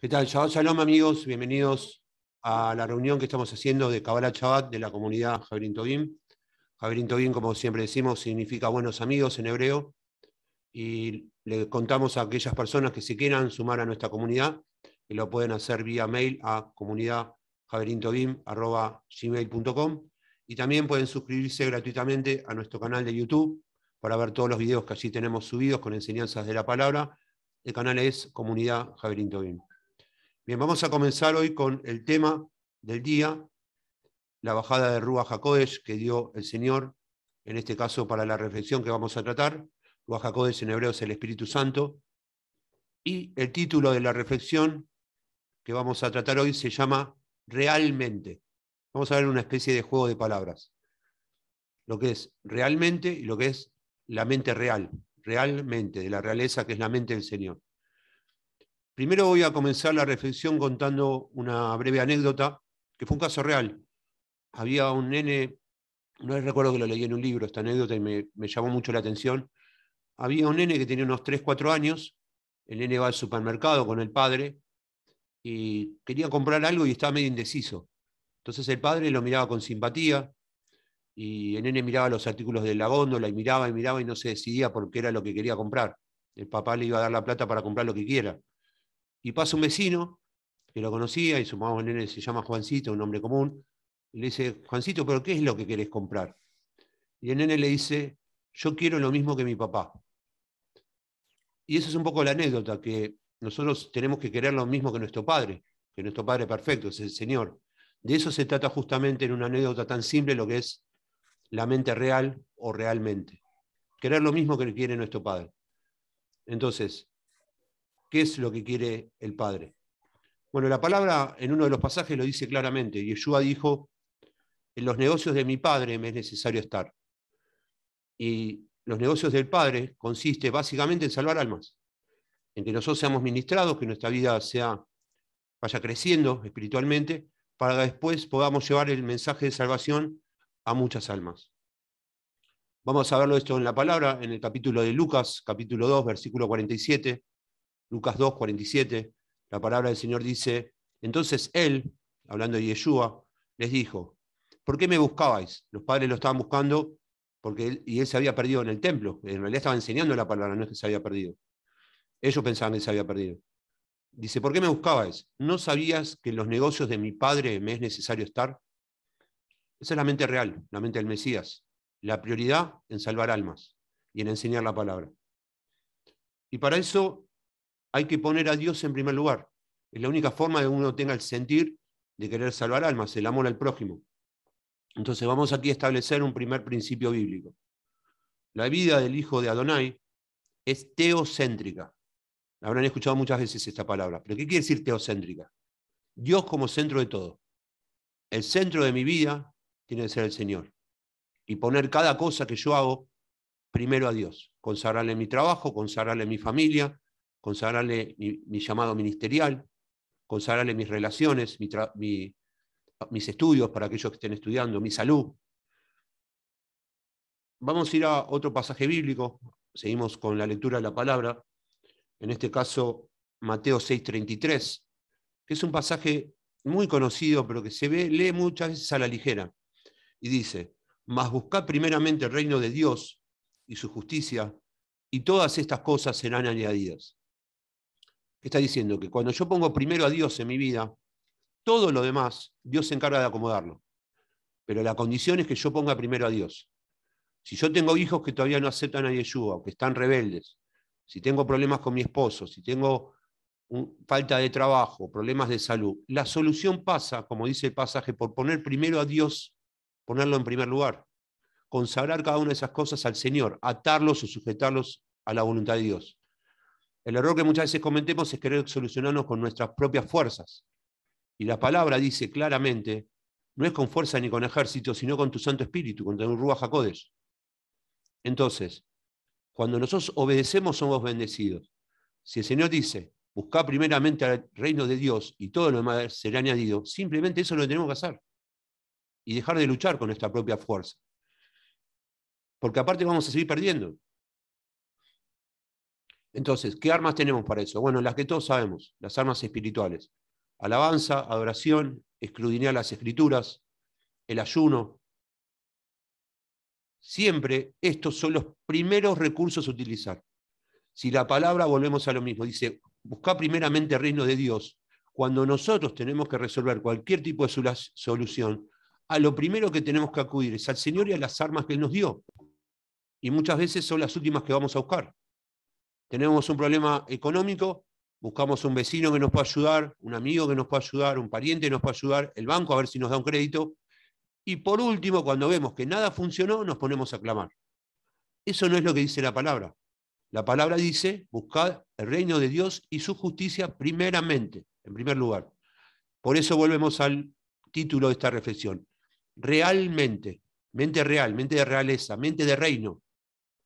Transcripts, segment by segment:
¿Qué tal? Shabbat Shalom, amigos. Bienvenidos a la reunión que estamos haciendo de Kabbalah Shabbat de la comunidad Javerín Tobim. Javerín Tobim, como siempre decimos, significa buenos amigos en hebreo. Y le contamos a aquellas personas que se quieran sumar a nuestra comunidad, que lo pueden hacer vía mail a comunidadjaverintobim.com y también pueden suscribirse gratuitamente a nuestro canal de YouTube para ver todos los videos que allí tenemos subidos con enseñanzas de la palabra. El canal es Comunidad Javerín Tobim. Bien, vamos a comenzar hoy con el tema del día, la bajada de Rúa Jacodes que dio el Señor, en este caso para la reflexión que vamos a tratar. Rúa Jacodes en hebreo es el Espíritu Santo. Y el título de la reflexión que vamos a tratar hoy se llama Realmente. Vamos a ver una especie de juego de palabras. Lo que es realmente y lo que es la mente real, realmente, de la realeza que es la mente del Señor. Primero voy a comenzar la reflexión contando una breve anécdota, que fue un caso real. Había un nene, no recuerdo que lo leí en un libro esta anécdota y me, llamó mucho la atención. Había un nene que tenía unos 3, 4 años, el nene va al supermercado con el padre y quería comprar algo y estaba medio indeciso. Entonces el padre lo miraba con simpatía y el nene miraba los artículos de la góndola y miraba y miraba y no se decidía por qué era lo que quería comprar. El papá le iba a dar la plata para comprar lo que quiera. Y pasa un vecino que lo conocía y su mamá nene se llama Juancito, un nombre común. Y le dice, Juancito, ¿pero qué es lo que querés comprar? Y el nene le dice, yo quiero lo mismo que mi papá. Y esa es un poco la anécdota, que nosotros tenemos que querer lo mismo que nuestro padre, que nuestro padre perfecto es el Señor. De eso se trata justamente en una anécdota tan simple lo que es la mente real o realmente. Querer lo mismo que quiere nuestro padre. Entonces, qué es lo que quiere el Padre. Bueno, la palabra en uno de los pasajes lo dice claramente. Yeshua dijo, en los negocios de mi Padre me es necesario estar. Y los negocios del Padre consiste básicamente en salvar almas, en que nosotros seamos ministrados, que nuestra vida sea, vaya creciendo espiritualmente, para después podamos llevar el mensaje de salvación a muchas almas. Vamos a verlo esto en la palabra, en el capítulo de Lucas, capítulo 2, versículo 47. Lucas 2, 47, la palabra del Señor dice, entonces él, hablando de Yeshua, les dijo, ¿por qué me buscabais? Los padres lo estaban buscando porque y él se había perdido en el templo. En realidad estaba enseñando la palabra, no es que se había perdido. Ellos pensaban que se había perdido. Dice, ¿por qué me buscabais? ¿No sabías que en los negocios de mi padre me es necesario estar? Esa es la mente real, la mente del Mesías. La prioridad en salvar almas y en enseñar la palabra. Y para eso hay que poner a Dios en primer lugar. Es la única forma de que uno tenga el sentir de querer salvar almas, el amor al prójimo. Entonces vamos aquí a establecer un primer principio bíblico. La vida del hijo de Adonai es teocéntrica. Habrán escuchado muchas veces esta palabra, pero ¿qué quiere decir teocéntrica? Dios como centro de todo. El centro de mi vida tiene que ser el Señor. Y poner cada cosa que yo hago primero a Dios. Consagrarle mi trabajo, consagrarle mi familia, consagrarle mi, llamado ministerial, consagrarle mis relaciones, mis estudios para aquellos que estén estudiando, mi salud. Vamos a ir a otro pasaje bíblico, seguimos con la lectura de la palabra, en este caso Mateo 6:33, que es un pasaje muy conocido, pero que se ve, lee muchas veces a la ligera, y dice, mas buscad primeramente el reino de Dios y su justicia, y todas estas cosas serán añadidas está diciendo que cuando yo pongo primero a Dios en mi vida, todo lo demás Dios se encarga de acomodarlo. Pero la condición es que yo ponga primero a Dios. Si yo tengo hijos que todavía no aceptan a o que están rebeldes, si tengo problemas con mi esposo, si tengo falta de trabajo, problemas de salud, la solución pasa, como dice el pasaje, por poner primero a Dios, ponerlo en primer lugar, consagrar cada una de esas cosas al Señor, atarlos o sujetarlos a la voluntad de Dios. El error que muchas veces cometemos es querer solucionarnos con nuestras propias fuerzas. Y la palabra dice claramente, no es con fuerza ni con ejército, sino con tu Santo Espíritu, con tu Rúa Jacodes. Entonces, cuando nosotros obedecemos, somos bendecidos. Si el Señor dice, busca primeramente al reino de Dios y todo lo demás será añadido, simplemente eso lo tenemos que hacer. Y dejar de luchar con nuestra propia fuerza. Porque aparte vamos a seguir perdiendo. Entonces, ¿qué armas tenemos para eso? Bueno, las que todos sabemos, las armas espirituales. Alabanza, adoración, escrutinar las escrituras, el ayuno. Siempre estos son los primeros recursos a utilizar. Si la palabra, volvemos a lo mismo, dice, busca primeramente el reino de Dios. Cuando nosotros tenemos que resolver cualquier tipo de solución, a lo primero que tenemos que acudir es al Señor y a las armas que Él nos dio. Y muchas veces son las últimas que vamos a buscar tenemos un problema económico, buscamos un vecino que nos pueda ayudar, un amigo que nos pueda ayudar, un pariente que nos pueda ayudar, el banco a ver si nos da un crédito. Y por último, cuando vemos que nada funcionó, nos ponemos a clamar. Eso no es lo que dice la palabra. La palabra dice, buscad el reino de Dios y su justicia primeramente, en primer lugar. Por eso volvemos al título de esta reflexión. Realmente, mente real, mente de realeza, mente de reino.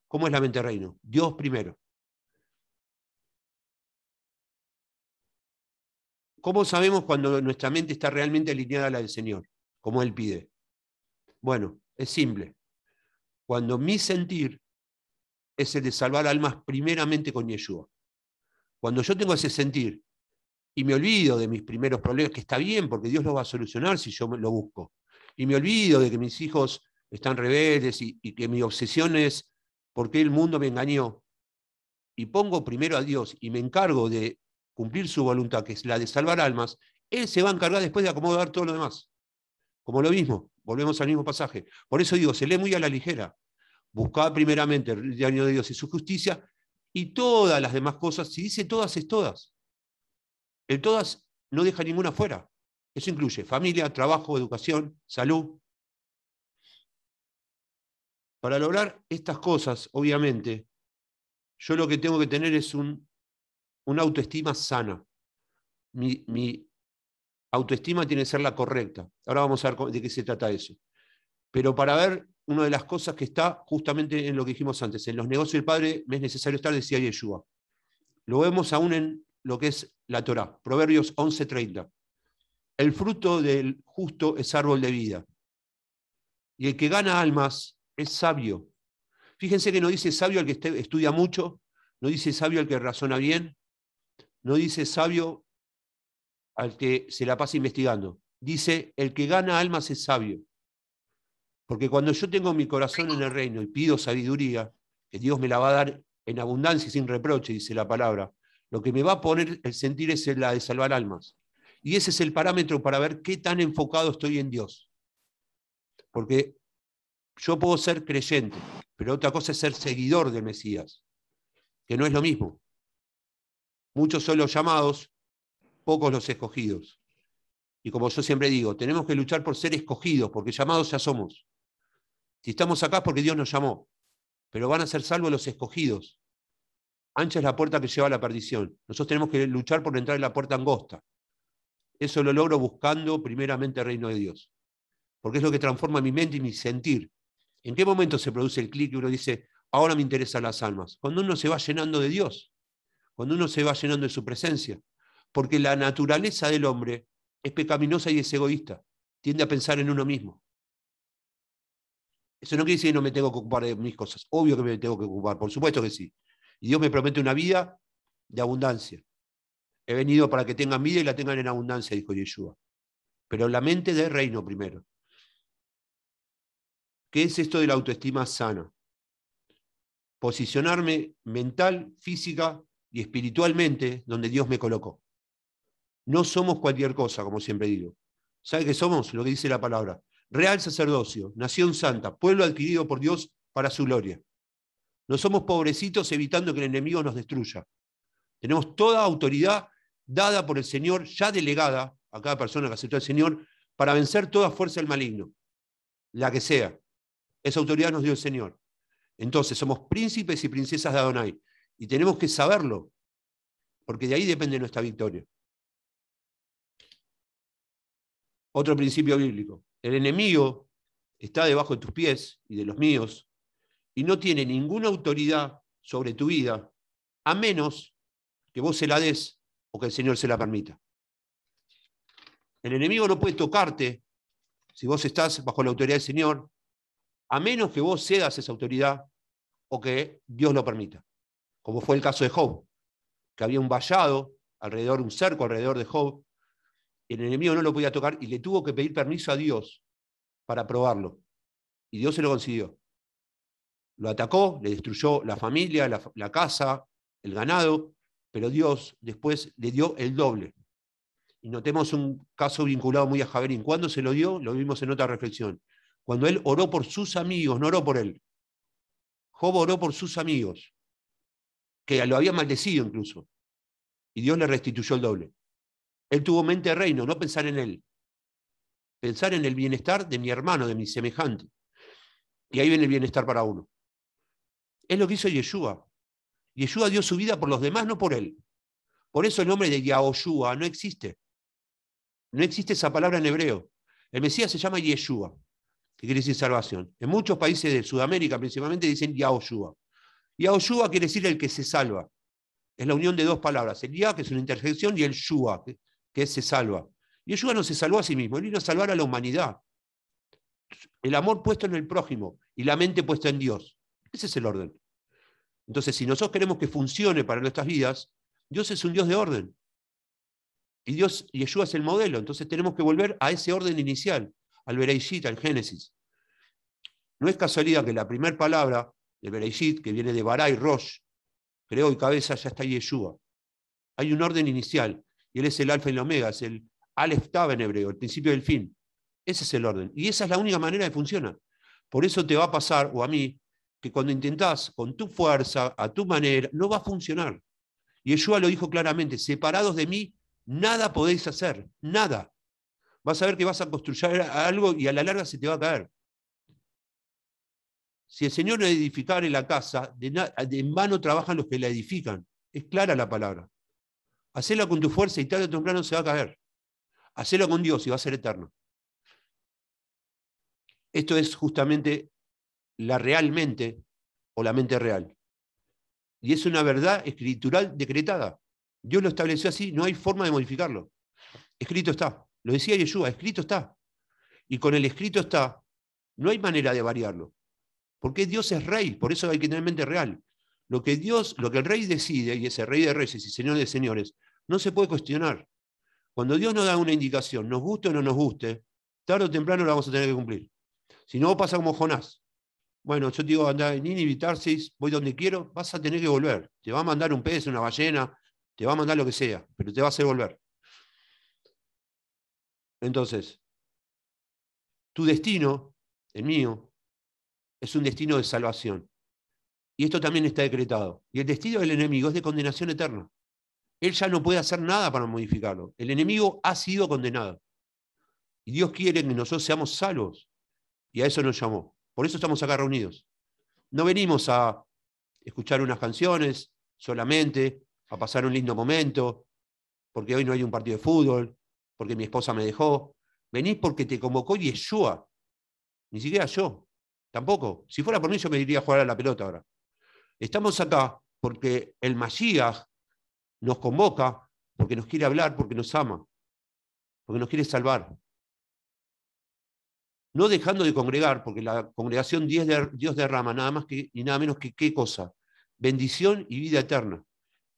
¿Cómo es la mente de reino? Dios primero. ¿Cómo sabemos cuando nuestra mente está realmente alineada a la del Señor, como Él pide? Bueno, es simple. Cuando mi sentir es el de salvar almas primeramente con Yeshua. Cuando yo tengo ese sentir y me olvido de mis primeros problemas, que está bien, porque Dios lo va a solucionar si yo lo busco, y me olvido de que mis hijos están rebeldes y, y que mi obsesión es por qué el mundo me engañó, y pongo primero a Dios y me encargo de cumplir su voluntad, que es la de salvar almas, Él se va a encargar después de acomodar todo lo demás. Como lo mismo, volvemos al mismo pasaje. Por eso digo, se lee muy a la ligera. buscaba primeramente el reino de Dios y su justicia, y todas las demás cosas, si dice todas, es todas. El todas no deja ninguna fuera. Eso incluye familia, trabajo, educación, salud. Para lograr estas cosas, obviamente, yo lo que tengo que tener es un una autoestima sana. Mi, autoestima tiene que ser la correcta. Ahora vamos a ver de qué se trata eso. Pero para ver una de las cosas que está justamente en lo que dijimos antes, en los negocios del Padre me es necesario estar, decía Yeshua. Lo vemos aún en lo que es la Torá, Proverbios 11:30. El fruto del justo es árbol de vida. Y el que gana almas es sabio. Fíjense que no dice sabio al que estudia mucho, no dice sabio al que razona bien, no dice sabio al que se la pasa investigando. Dice, el que gana almas es sabio. Porque cuando yo tengo mi corazón en el reino y pido sabiduría, que Dios me la va a dar en abundancia y sin reproche, dice la palabra, lo que me va a poner el sentir es la de salvar almas. Y ese es el parámetro para ver qué tan enfocado estoy en Dios. Porque yo puedo ser creyente, pero otra cosa es ser seguidor del Mesías, que no es lo mismo. Muchos son los llamados, pocos los escogidos. Y como yo siempre digo, tenemos que luchar por ser escogidos, porque llamados ya somos. Si estamos acá es porque Dios nos llamó, pero van a ser salvos los escogidos. Ancha es la puerta que lleva a la perdición. Nosotros tenemos que luchar por entrar en la puerta angosta. Eso lo logro buscando primeramente el reino de Dios, porque es lo que transforma mi mente y mi sentir. ¿En qué momento se produce el clic y uno dice, ahora me interesan las almas? Cuando uno se va llenando de Dios cuando uno se va llenando de su presencia, porque la naturaleza del hombre es pecaminosa y es egoísta, tiende a pensar en uno mismo. Eso no quiere decir que no me tengo que ocupar de mis cosas, obvio que me tengo que ocupar, por supuesto que sí. Y Dios me promete una vida de abundancia. He venido para que tengan vida y la tengan en abundancia, dijo Yeshua. Pero la mente de reino primero. ¿Qué es esto de la autoestima sana? Posicionarme mental, física y espiritualmente donde Dios me colocó. No somos cualquier cosa, como siempre digo. ¿Sabe qué somos? Lo que dice la palabra. Real sacerdocio, nación santa, pueblo adquirido por Dios para su gloria. No somos pobrecitos evitando que el enemigo nos destruya. Tenemos toda autoridad dada por el Señor, ya delegada a cada persona que aceptó al Señor, para vencer toda fuerza del maligno, la que sea. Esa autoridad nos dio el Señor. Entonces, somos príncipes y princesas de Adonai. Y tenemos que saberlo, porque de ahí depende nuestra victoria. Otro principio bíblico. El enemigo está debajo de tus pies y de los míos y no tiene ninguna autoridad sobre tu vida, a menos que vos se la des o que el Señor se la permita. El enemigo no puede tocarte si vos estás bajo la autoridad del Señor, a menos que vos cedas esa autoridad o que Dios lo permita como fue el caso de Job, que había un vallado alrededor, un cerco alrededor de Job, el enemigo no lo podía tocar y le tuvo que pedir permiso a Dios para probarlo. Y Dios se lo consiguió. Lo atacó, le destruyó la familia, la, casa, el ganado, pero Dios después le dio el doble. Y notemos un caso vinculado muy a Javerín. ¿Cuándo se lo dio? Lo vimos en otra reflexión. Cuando él oró por sus amigos, no oró por él. Job oró por sus amigos que lo había maldecido incluso. Y Dios le restituyó el doble. Él tuvo mente de reino, no pensar en él. Pensar en el bienestar de mi hermano, de mi semejante. Y ahí viene el bienestar para uno. Es lo que hizo Yeshua. Yeshua dio su vida por los demás, no por él. Por eso el nombre de Yahoshua no existe. No existe esa palabra en hebreo. El Mesías se llama Yeshua, que quiere decir salvación. En muchos países de Sudamérica principalmente dicen Yahoshua. Y quiere decir el que se salva. Es la unión de dos palabras, el Ya, que es una interjección, y el Shua, que, es se salva. Y Yeshua no se salvó a sí mismo, él vino a salvar a la humanidad. El amor puesto en el prójimo y la mente puesta en Dios. Ese es el orden. Entonces, si nosotros queremos que funcione para nuestras vidas, Dios es un Dios de orden. Y Dios, Yeshua es el modelo. Entonces tenemos que volver a ese orden inicial, al Bereishit, al Génesis. No es casualidad que la primera palabra el Bereizit, que viene de Baray, Rosh, creo, y cabeza, ya está Yeshua. Hay un orden inicial, y él es el alfa y el omega, es el Aleph en hebreo, el principio del fin. Ese es el orden. Y esa es la única manera de funciona. Por eso te va a pasar, o a mí, que cuando intentás con tu fuerza, a tu manera, no va a funcionar. Y Yeshua lo dijo claramente, separados de mí, nada podéis hacer, nada. Vas a ver que vas a construir algo y a la larga se te va a caer. Si el Señor no en la casa, de, en vano trabajan los que la edifican. Es clara la palabra. Hacela con tu fuerza y tarde o temprano se va a caer. Hacela con Dios y va a ser eterno. Esto es justamente la realmente o la mente real. Y es una verdad escritural decretada. Dios lo estableció así, no hay forma de modificarlo. Escrito está. Lo decía Yeshua, escrito está. Y con el escrito está, no hay manera de variarlo. Porque Dios es rey, por eso hay que tener mente real. Lo que Dios, lo que el rey decide, y ese rey de reyes y señor de señores, no se puede cuestionar. Cuando Dios nos da una indicación, nos guste o no nos guste, tarde o temprano la vamos a tener que cumplir. Si no pasa como Jonás. Bueno, yo te digo, anda en Nini voy donde quiero, vas a tener que volver. Te va a mandar un pez, una ballena, te va a mandar lo que sea, pero te va a hacer volver. Entonces, tu destino, el mío, es un destino de salvación. Y esto también está decretado. Y el destino del enemigo es de condenación eterna. Él ya no puede hacer nada para modificarlo. El enemigo ha sido condenado. Y Dios quiere que nosotros seamos salvos. Y a eso nos llamó. Por eso estamos acá reunidos. No venimos a escuchar unas canciones solamente, a pasar un lindo momento, porque hoy no hay un partido de fútbol, porque mi esposa me dejó. Venís porque te convocó Yeshua. Ni siquiera yo. Tampoco. Si fuera por mí, yo me diría a jugar a la pelota ahora. Estamos acá porque el Masías nos convoca, porque nos quiere hablar, porque nos ama, porque nos quiere salvar. No dejando de congregar, porque la congregación Dios derrama nada más y nada menos que qué cosa. Bendición y vida eterna.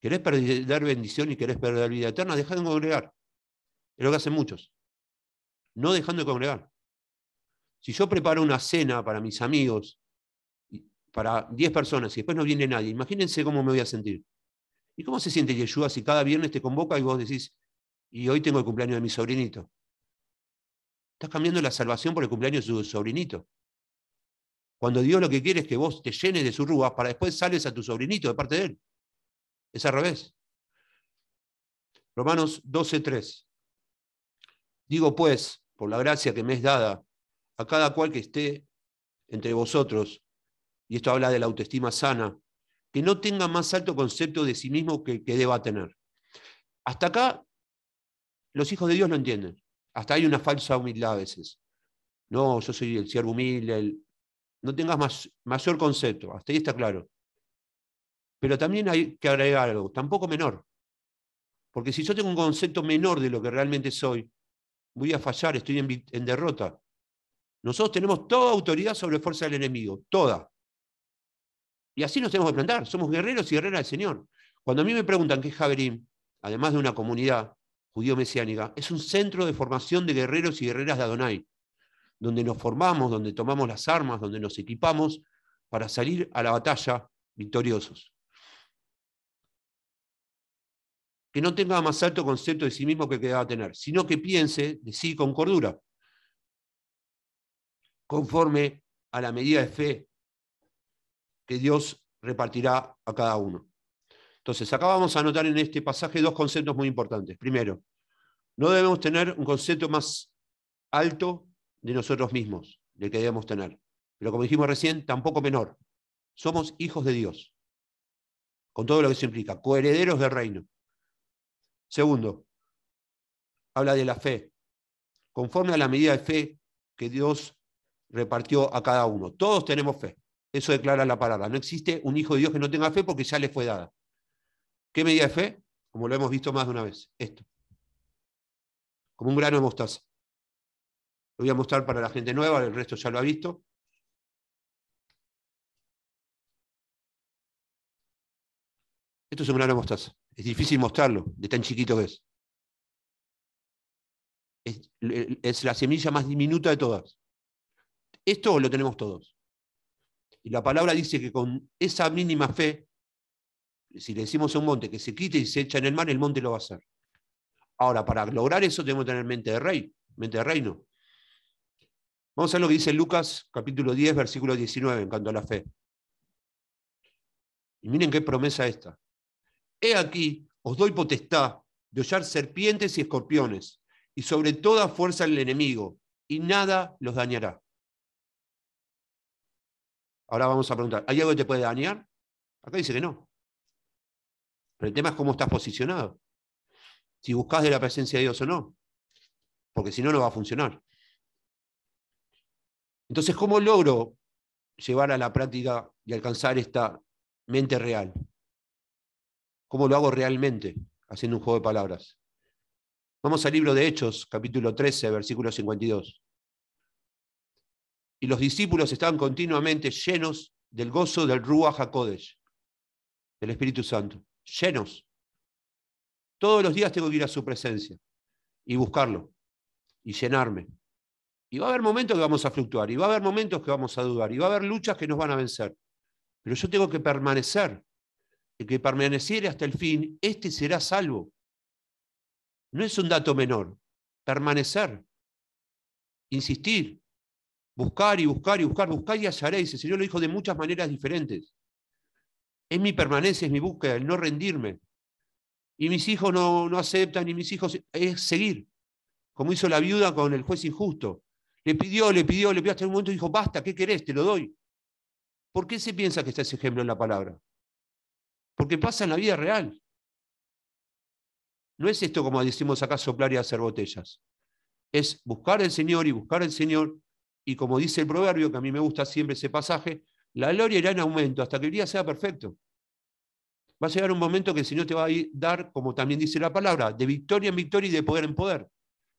¿Querés dar bendición y querés perder vida eterna? Dejá de congregar. Es lo que hacen muchos. No dejando de congregar. Si yo preparo una cena para mis amigos, para 10 personas, y después no viene nadie, imagínense cómo me voy a sentir. ¿Y cómo se siente Yeshua si cada viernes te convoca y vos decís, y hoy tengo el cumpleaños de mi sobrinito? Estás cambiando la salvación por el cumpleaños de su sobrinito. Cuando Dios lo que quiere es que vos te llenes de sus rubas para después sales a tu sobrinito de parte de él. Es al revés. Romanos 12:3. Digo pues, por la gracia que me es dada, a cada cual que esté entre vosotros, y esto habla de la autoestima sana, que no tenga más alto concepto de sí mismo que, deba tener. Hasta acá los hijos de Dios lo entienden. Hasta hay una falsa humildad a veces. No, yo soy el siervo humilde. No tengas más, mayor concepto. Hasta ahí está claro. Pero también hay que agregar algo, tampoco menor. Porque si yo tengo un concepto menor de lo que realmente soy, voy a fallar, estoy en derrota. Nosotros tenemos toda autoridad sobre fuerza del enemigo, toda. Y así nos tenemos que plantar. Somos guerreros y guerreras del Señor. Cuando a mí me preguntan qué es además de una comunidad judío-mesiánica, es un centro de formación de guerreros y guerreras de Adonai, donde nos formamos, donde tomamos las armas, donde nos equipamos para salir a la batalla victoriosos. Que no tenga más alto concepto de sí mismo que a tener, sino que piense de sí con cordura conforme a la medida de fe que Dios repartirá a cada uno. Entonces, acá vamos a anotar en este pasaje dos conceptos muy importantes. Primero, no debemos tener un concepto más alto de nosotros mismos, de que debemos tener. Pero como dijimos recién, tampoco menor. Somos hijos de Dios, con todo lo que eso implica, coherederos del reino. Segundo, habla de la fe, conforme a la medida de fe que Dios repartió a cada uno. Todos tenemos fe. Eso declara la palabra. No existe un hijo de Dios que no tenga fe porque ya le fue dada. ¿Qué medida de fe? Como lo hemos visto más de una vez. Esto. Como un grano de mostaza. Lo voy a mostrar para la gente nueva, el resto ya lo ha visto. Esto es un grano de mostaza. Es difícil mostrarlo, de tan chiquito que es. Es, es la semilla más diminuta de todas. Esto lo tenemos todos. Y la palabra dice que con esa mínima fe, si le decimos a un monte que se quite y se echa en el mar, el monte lo va a hacer. Ahora, para lograr eso tenemos que tener mente de rey, mente de reino. Vamos a ver lo que dice Lucas capítulo 10, versículo 19, en cuanto a la fe. Y miren qué promesa esta. He aquí, os doy potestad de hollar serpientes y escorpiones, y sobre toda fuerza el enemigo, y nada los dañará. Ahora vamos a preguntar, ¿hay algo que te puede dañar? Acá dice que no. Pero el tema es cómo estás posicionado. Si buscas de la presencia de Dios o no. Porque si no, no va a funcionar. Entonces, ¿cómo logro llevar a la práctica y alcanzar esta mente real? ¿Cómo lo hago realmente? Haciendo un juego de palabras. Vamos al libro de Hechos, capítulo 13, versículo 52 y los discípulos están continuamente llenos del gozo del Ruach HaKodesh, del Espíritu Santo, llenos. Todos los días tengo que ir a su presencia y buscarlo y llenarme. Y va a haber momentos que vamos a fluctuar, y va a haber momentos que vamos a dudar, y va a haber luchas que nos van a vencer. Pero yo tengo que permanecer. El que permaneciere hasta el fin, este será salvo. No es un dato menor. Permanecer. Insistir. Buscar y buscar y buscar, buscar y hallaréis. El Señor lo dijo de muchas maneras diferentes. Es mi permanencia, es mi búsqueda, el no rendirme. Y mis hijos no, no aceptan, y mis hijos es seguir, como hizo la viuda con el juez injusto. Le pidió, le pidió, le pidió hasta un momento y dijo, basta, ¿qué querés? Te lo doy. ¿Por qué se piensa que está ese ejemplo en la palabra? Porque pasa en la vida real. No es esto como decimos acá, soplar y hacer botellas. Es buscar al Señor y buscar al Señor y como dice el proverbio, que a mí me gusta siempre ese pasaje, la gloria irá en aumento hasta que el día sea perfecto. Va a llegar un momento que el Señor te va a dar, como también dice la palabra, de victoria en victoria y de poder en poder.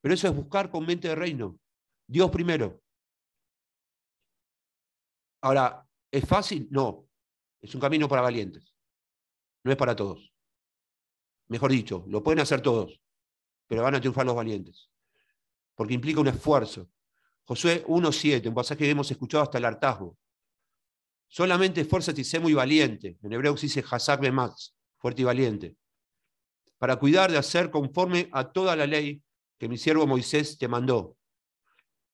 Pero eso es buscar con mente de reino. Dios primero. Ahora, ¿es fácil? No. Es un camino para valientes. No es para todos. Mejor dicho, lo pueden hacer todos, pero van a triunfar los valientes. Porque implica un esfuerzo, Josué 1.7, un pasaje que hemos escuchado hasta el hartazgo. Solamente esfuérzate y sé muy valiente. En hebreo se dice Hazak más, fuerte y valiente. Para cuidar de hacer conforme a toda la ley que mi siervo Moisés te mandó.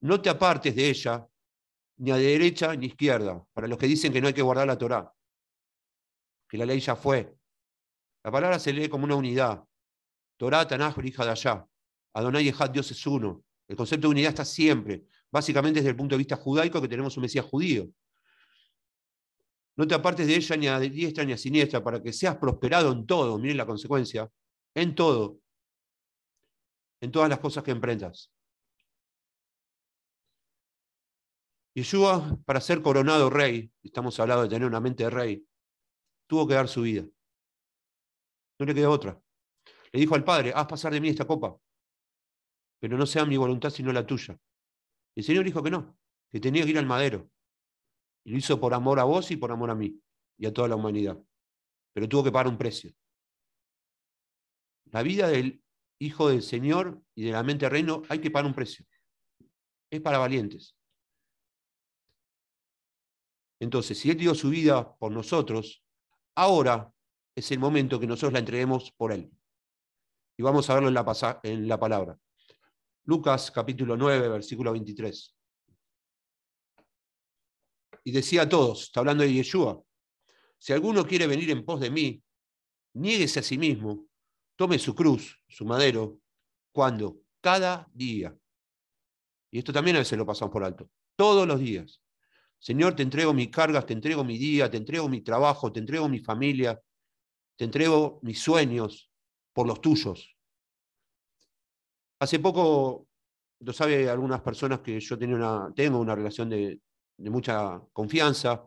No te apartes de ella, ni a derecha ni izquierda, para los que dicen que no hay que guardar la Torá, que la ley ya fue. La palabra se lee como una unidad. Torá, Tanaj, de allá. Adonai Ejad, Dios es uno. El concepto de unidad está siempre básicamente desde el punto de vista judaico que tenemos un Mesías judío. No te apartes de ella ni a diestra ni a siniestra para que seas prosperado en todo, miren la consecuencia, en todo, en todas las cosas que emprendas. Yeshua, para ser coronado rey, estamos hablando de tener una mente de rey, tuvo que dar su vida. No le quedó otra. Le dijo al Padre, haz pasar de mí esta copa, pero no sea mi voluntad sino la tuya. El Señor dijo que no, que tenía que ir al madero. Y lo hizo por amor a vos y por amor a mí y a toda la humanidad. Pero tuvo que pagar un precio. La vida del Hijo del Señor y de la mente reino hay que pagar un precio. Es para valientes. Entonces, si Él dio su vida por nosotros, ahora es el momento que nosotros la entreguemos por Él. Y vamos a verlo en la, en la palabra. Lucas capítulo 9, versículo 23. Y decía a todos, está hablando de Yeshua, si alguno quiere venir en pos de mí, niéguese a sí mismo, tome su cruz, su madero, cuando cada día. Y esto también a veces lo pasamos por alto, todos los días. Señor, te entrego mis cargas, te entrego mi día, te entrego mi trabajo, te entrego mi familia, te entrego mis sueños por los tuyos. Hace poco, lo sabe algunas personas que yo tengo una relación de, mucha confianza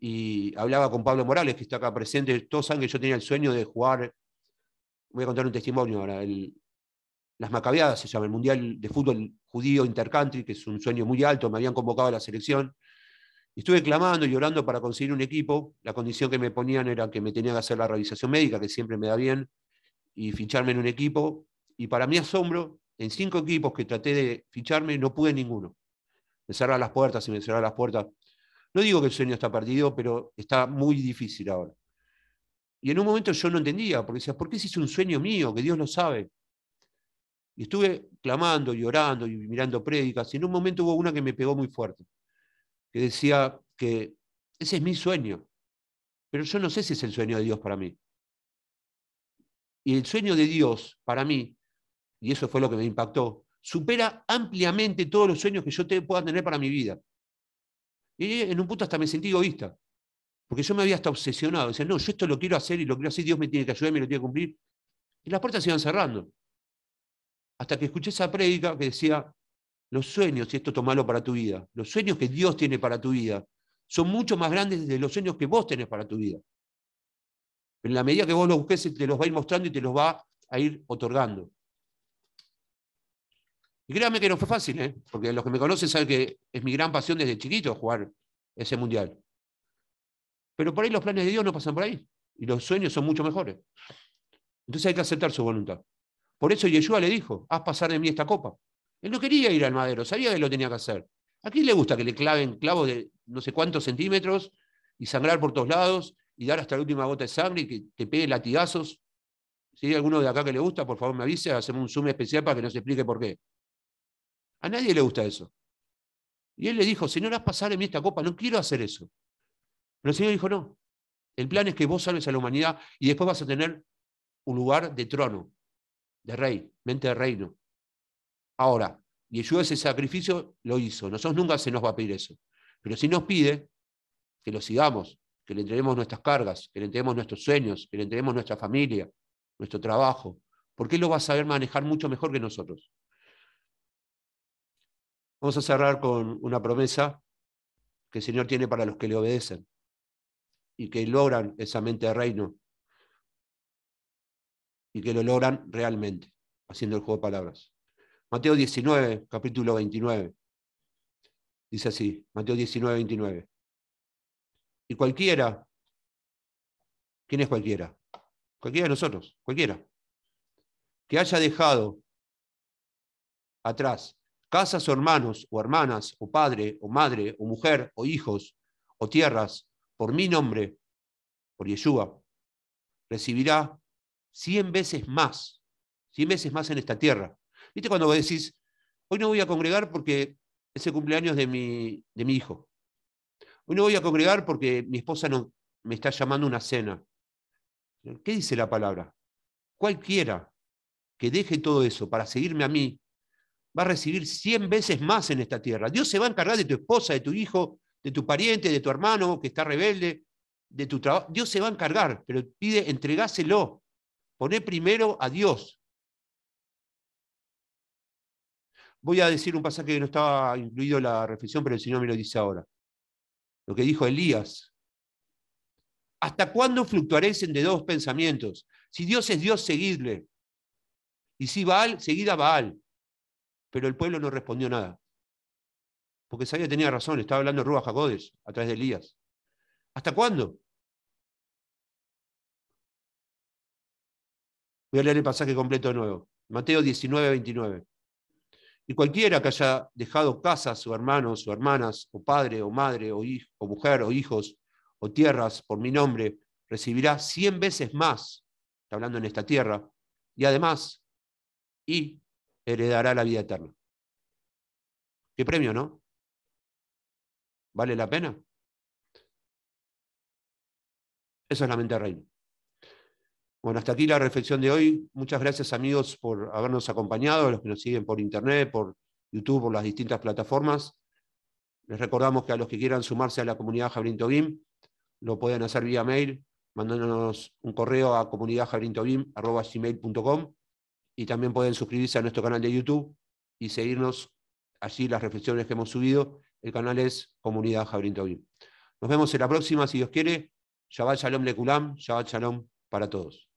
y hablaba con Pablo Morales, que está acá presente. Todos saben que yo tenía el sueño de jugar, voy a contar un testimonio ahora, las Macabeadas se llama, el Mundial de Fútbol Judío Intercountry, que es un sueño muy alto, me habían convocado a la selección. estuve clamando y llorando para conseguir un equipo. La condición que me ponían era que me tenía que hacer la realización médica, que siempre me da bien, y ficharme en un equipo y para mi asombro, en cinco equipos que traté de ficharme, no pude ninguno. Me cerraron las puertas y me cerraron las puertas. No digo que el sueño está perdido, pero está muy difícil ahora. Y en un momento yo no entendía, porque decía, ¿por qué si es un sueño mío? Que Dios lo sabe. Y estuve clamando y orando y mirando prédicas, y en un momento hubo una que me pegó muy fuerte, que decía que ese es mi sueño, pero yo no sé si es el sueño de Dios para mí. Y el sueño de Dios para mí y eso fue lo que me impactó, supera ampliamente todos los sueños que yo te, pueda tener para mi vida. Y en un punto hasta me sentí egoísta, porque yo me había hasta obsesionado, decía, no, yo esto lo quiero hacer y lo quiero hacer, Dios me tiene que ayudar, me lo tiene que cumplir. Y las puertas se iban cerrando. Hasta que escuché esa prédica que decía, los sueños, y esto malo para tu vida, los sueños que Dios tiene para tu vida, son mucho más grandes de los sueños que vos tenés para tu vida. En la medida que vos los busques, te los va a ir mostrando y te los va a ir otorgando. Y créanme que no fue fácil, ¿eh? porque los que me conocen saben que es mi gran pasión desde chiquito jugar ese mundial. Pero por ahí los planes de Dios no pasan por ahí. Y los sueños son mucho mejores. Entonces hay que aceptar su voluntad. Por eso Yeshua le dijo, haz pasar de mí esta copa. Él no quería ir al madero, sabía que lo tenía que hacer. ¿A quién le gusta que le claven clavos de no sé cuántos centímetros y sangrar por todos lados y dar hasta la última gota de sangre y que te pegue latigazos? Si hay alguno de acá que le gusta, por favor me avise, hacemos un zoom especial para que nos explique por qué. A nadie le gusta eso. Y él le dijo, Señor, haz pasar en mí esta copa, no quiero hacer eso. Pero el Señor dijo, no, el plan es que vos salves a la humanidad y después vas a tener un lugar de trono, de rey, mente de reino. Ahora, y Yeshua ese sacrificio lo hizo. Nosotros nunca se nos va a pedir eso. Pero si nos pide que lo sigamos, que le entreguemos nuestras cargas, que le entreguemos nuestros sueños, que le entreguemos nuestra familia, nuestro trabajo, porque Él lo va a saber manejar mucho mejor que nosotros. Vamos a cerrar con una promesa que el Señor tiene para los que le obedecen y que logran esa mente de reino y que lo logran realmente, haciendo el juego de palabras. Mateo 19, capítulo 29. Dice así, Mateo 19, 29. Y cualquiera, ¿quién es cualquiera? Cualquiera de nosotros, cualquiera, que haya dejado atrás casas o hermanos o hermanas o padre o madre o mujer o hijos o tierras por mi nombre, por Yeshua, recibirá cien veces más, cien veces más en esta tierra. ¿Viste cuando vos decís, hoy no voy a congregar porque es el cumpleaños de mi, de mi hijo? Hoy no voy a congregar porque mi esposa no, me está llamando una cena. ¿Qué dice la palabra? Cualquiera que deje todo eso para seguirme a mí, va a recibir 100 veces más en esta tierra. Dios se va a encargar de tu esposa, de tu hijo, de tu pariente, de tu hermano que está rebelde, de tu trabajo. Dios se va a encargar, pero pide, entregáselo. Poné primero a Dios. Voy a decir un pasaje que no estaba incluido en la reflexión, pero el Señor me lo dice ahora. Lo que dijo Elías. ¿Hasta cuándo fluctuarecen de dos pensamientos? Si Dios es Dios, seguidle. Y si Baal, seguid a Baal pero el pueblo no respondió nada. Porque sabía que tenía razón, estaba hablando Rúa Jacodes a través de Elías. ¿Hasta cuándo? Voy a leer el pasaje completo de nuevo. Mateo 19, 29. Y cualquiera que haya dejado casas o hermanos o hermanas, o padre o madre o, o mujer o hijos o tierras por mi nombre, recibirá cien veces más, está hablando en esta tierra, y además, y heredará la vida eterna. ¿Qué premio, no? ¿Vale la pena? Eso es la mente reina. Bueno, hasta aquí la reflexión de hoy. Muchas gracias amigos por habernos acompañado, los que nos siguen por internet, por YouTube, por las distintas plataformas. Les recordamos que a los que quieran sumarse a la comunidad Jabrinto BIM, lo pueden hacer vía mail, mandándonos un correo a gmail.com y también pueden suscribirse a nuestro canal de YouTube y seguirnos allí las reflexiones que hemos subido. El canal es Comunidad Jabrin Tobin. Nos vemos en la próxima, si Dios quiere. Shabbat Shalom Lekulam, Shabbat Shalom para todos.